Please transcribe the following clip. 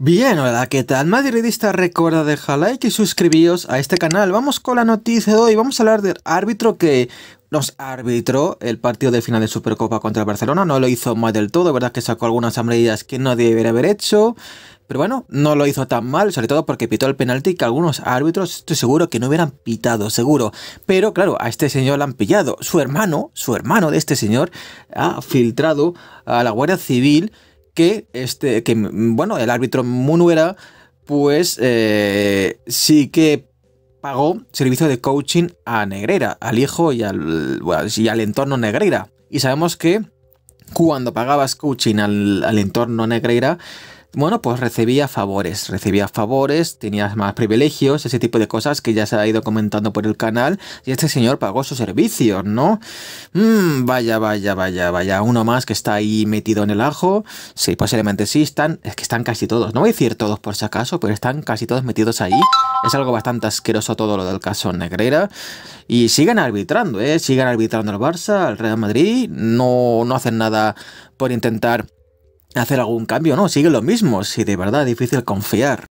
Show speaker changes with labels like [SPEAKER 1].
[SPEAKER 1] Bien, hola, ¿qué tal? Madridista, recuerda dejar like y suscribíos a este canal. Vamos con la noticia de hoy, vamos a hablar del árbitro que nos arbitró el partido de final de Supercopa contra el Barcelona. No lo hizo mal del todo, verdad que sacó algunas amarillas que no debería haber hecho. Pero bueno, no lo hizo tan mal, sobre todo porque pitó el penalti que algunos árbitros estoy seguro que no hubieran pitado, seguro. Pero claro, a este señor lo han pillado. Su hermano, su hermano de este señor, ha filtrado a la Guardia Civil que, este, que mm, bueno, el árbitro Munuera, pues eh, sí que pagó servicio de coaching a Negreira, al hijo y al, y al entorno Negreira. Y sabemos que cuando pagabas coaching al, al entorno Negreira, bueno, pues recibía favores, recibía favores, tenía más privilegios, ese tipo de cosas que ya se ha ido comentando por el canal, y este señor pagó su servicio, ¿no? Mm, vaya, vaya, vaya, vaya, uno más que está ahí metido en el ajo, sí, posiblemente sí, están, es que están casi todos, no voy a decir todos por si acaso, pero están casi todos metidos ahí, es algo bastante asqueroso todo lo del caso Negrera, y siguen arbitrando, ¿eh? Siguen arbitrando el Barça, el Real Madrid, no, no hacen nada por intentar hacer algún cambio, ¿no? Sigue lo mismo, si de verdad difícil confiar.